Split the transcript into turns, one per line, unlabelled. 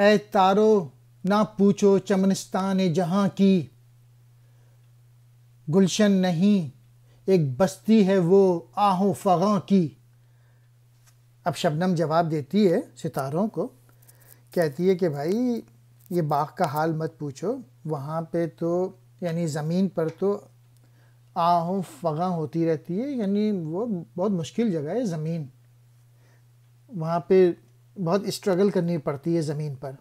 ए तारो ना पूछो चमनिस्तान जहाँ की गुलशन नहीं एक बस्ती है वो आहों फ़गा की अब शबनम जवाब देती है सितारों को कहती है कि भाई ये बाग का हाल मत पूछो वहाँ पे तो यानी ज़मीन पर तो आहों फ़गा होती रहती है यानी वो बहुत मुश्किल जगह है ज़मीन वहाँ पे बहुत स्ट्रगल करनी पड़ती है ज़मीन पर